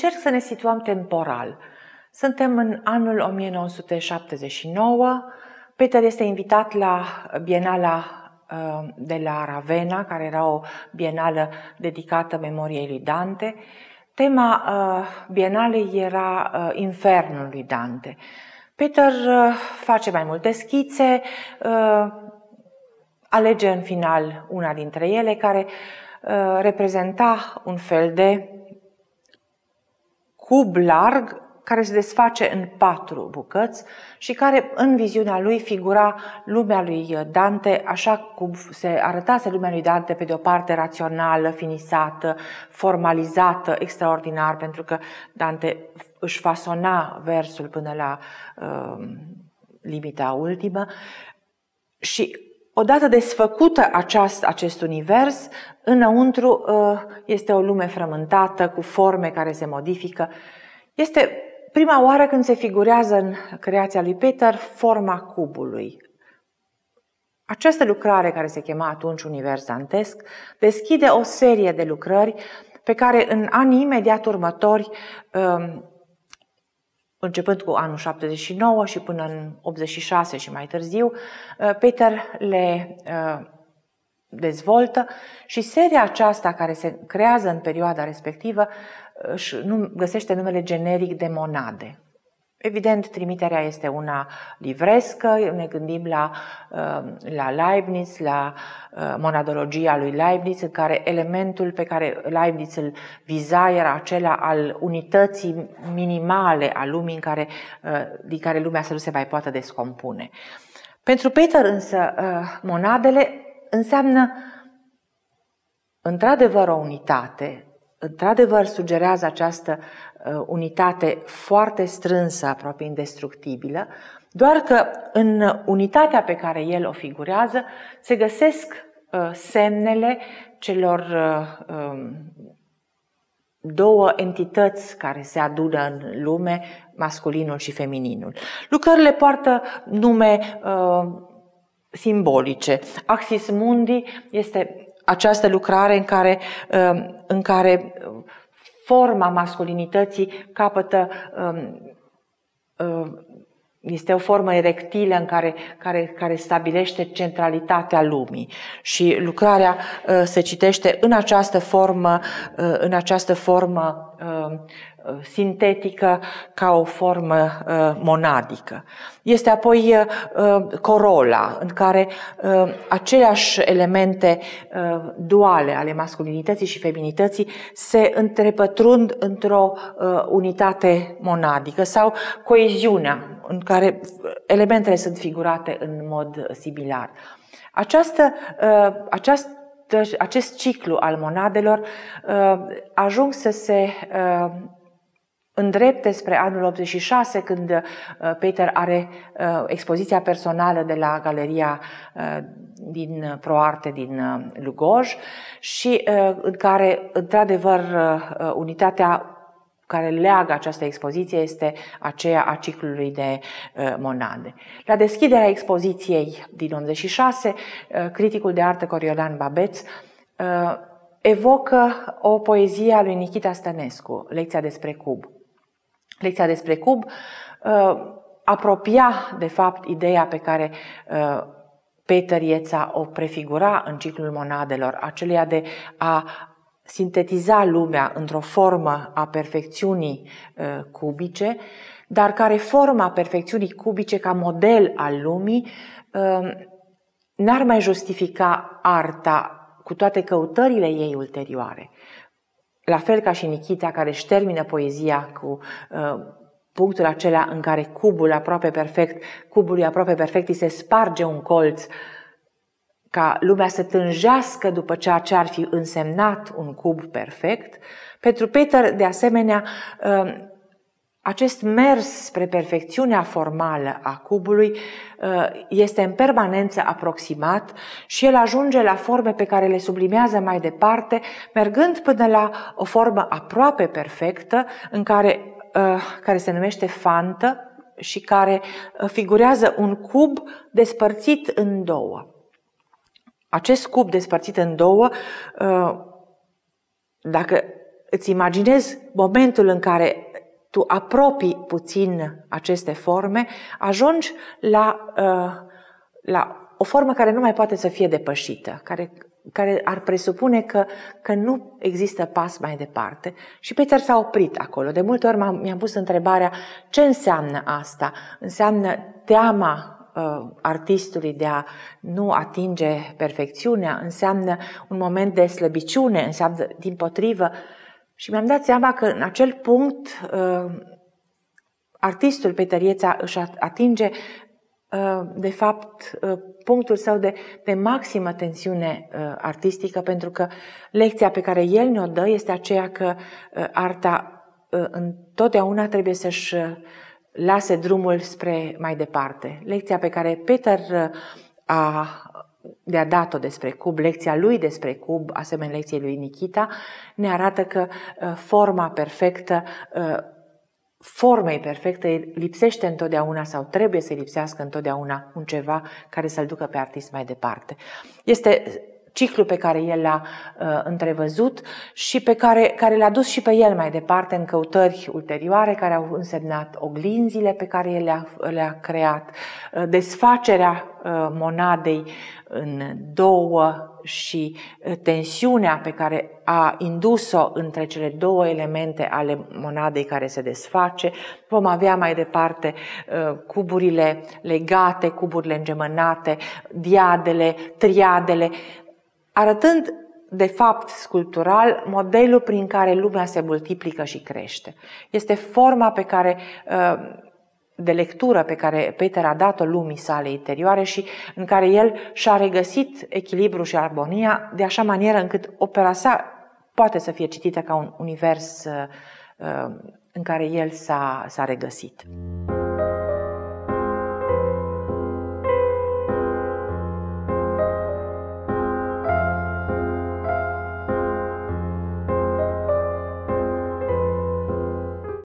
Încerc să ne situăm temporal. Suntem în anul 1979. Peter este invitat la Bienala uh, de la Ravenna, care era o bienală dedicată memoriei lui Dante. Tema uh, bienalei era uh, Infernul lui Dante. Peter face mai multe schițe, alege în final una dintre ele care reprezenta un fel de cub larg care se desface în patru bucăți și care în viziunea lui figura lumea lui Dante, așa cum se arătase lumea lui Dante pe de o parte rațională, finisată, formalizată, extraordinar, pentru că Dante își fasona versul până la uh, limita ultimă și odată desfăcută aceast, acest univers, înăuntru uh, este o lume frământată, cu forme care se modifică. Este prima oară când se figurează în creația lui Peter forma cubului. Această lucrare, care se chema atunci Univers Dantesc, deschide o serie de lucrări pe care în anii imediat următori um, începând cu anul 79 și până în 86 și mai târziu, uh, Peter le uh, dezvoltă și seria aceasta care se creează în perioada respectivă uh, găsește numele generic de monade. Evident, trimiterea este una livrescă, ne gândim la, uh, la Leibniz, la uh, monadologia lui Leibniz, în care elementul pe care Leibniz îl viza era acela al unității minimale a lumii în care, uh, din care lumea să nu se mai poată descompune. Pentru Peter însă, monadele înseamnă într-adevăr o unitate, într-adevăr sugerează această uh, unitate foarte strânsă, aproape indestructibilă, doar că în unitatea pe care el o figurează se găsesc uh, semnele celor uh, um, două entități care se adună în lume, masculinul și femininul. Lucrările poartă nume simbolice. Axis Mundi este această lucrare în care, um, în care forma masculinității capătă um, um, este o formă erectilă în care, care, care stabilește centralitatea lumii și lucrarea uh, se citește în această formă, uh, în această formă Uh, sintetică ca o formă uh, monadică. Este apoi uh, corola, în care aceleași elemente duale ale masculinității și feminității se întrepătrund într-o unitate monadică sau coeziunea, în care elementele sunt figurate în mod similar. Această, această acest ciclu al monadelor ajung să se îndrept spre anul 86, când uh, Peter are uh, expoziția personală de la galeria uh, din Proarte din Lugoj și în care, într-adevăr, unitatea care leagă această expoziție este aceea a ciclului de monade. La deschiderea expoziției din 86, criticul de artă Coriolan Babeț evocă o poezie a lui Nikita Stănescu, lecția despre cub lecția despre cub uh, apropia, de fapt, ideea pe care uh, Peter Ieța o prefigura în ciclul monadelor, aceleia de a sintetiza lumea într-o formă a perfecțiunii uh, cubice, dar care forma perfecțiunii cubice ca model al lumii n-ar mai justifica arta cu toate căutările ei ulterioare la fel ca și Nichita, care își termină poezia cu uh, punctul acela în care cubul aproape perfect, cubului aproape perfect, îi se sparge un colț ca lumea să tânjească după ceea ce ar fi însemnat un cub perfect. Pentru Peter, de asemenea, uh, acest mers spre perfecțiunea formală a cubului uh, este în permanență aproximat și el ajunge la forme pe care le sublimează mai departe, mergând până la o formă aproape perfectă, în care, uh, care se numește fantă și care uh, figurează un cub despărțit în două. Acest cub despărțit în două, dacă îți imaginezi momentul în care tu apropii puțin aceste forme, ajungi la, uh, la o formă care nu mai poate să fie depășită, care, care ar presupune că, că nu există pas mai departe. Și Peter s-a oprit acolo. De multe ori mi-am pus întrebarea ce înseamnă asta. Înseamnă teama uh, artistului de a nu atinge perfecțiunea, înseamnă un moment de slăbiciune, înseamnă, din potrivă, și mi-am dat seama că în acel punct uh, artistul Peter își atinge uh, de fapt uh, punctul său de, de maximă tensiune artistică pentru că lecția pe care el ne-o dă este aceea că arta întotdeauna trebuie să-și lase drumul spre mai departe. Lecția pe care Peter a de-a dat-o despre Cub, lecția lui despre Cub, asemenea lecției lui Nikita, ne arată că uh, forma perfectă, uh, formei perfecte lipsește întotdeauna sau trebuie să lipsească întotdeauna un ceva care să-l ducă pe artist mai departe. Este ciclu pe care el l-a uh, întrevăzut și pe care, care l-a dus și pe el mai departe în căutări ulterioare care au însemnat oglinzile pe care el le-a, le creat, uh, desfacerea uh, monadei în două și uh, tensiunea pe care a indus-o între cele două elemente ale monadei care se desface. Vom avea mai departe uh, cuburile legate, cuburile îngemănate, diadele, triadele, arătând de fapt sculptural modelul prin care lumea se multiplică și crește. Este forma pe care uh, de lectură pe care Peter a dat-o lumii sale interioare și în care el și-a regăsit echilibru și armonia de așa manieră încât opera sa poate să fie citită ca un univers uh, uh, în care el s-a, s-a regăsit.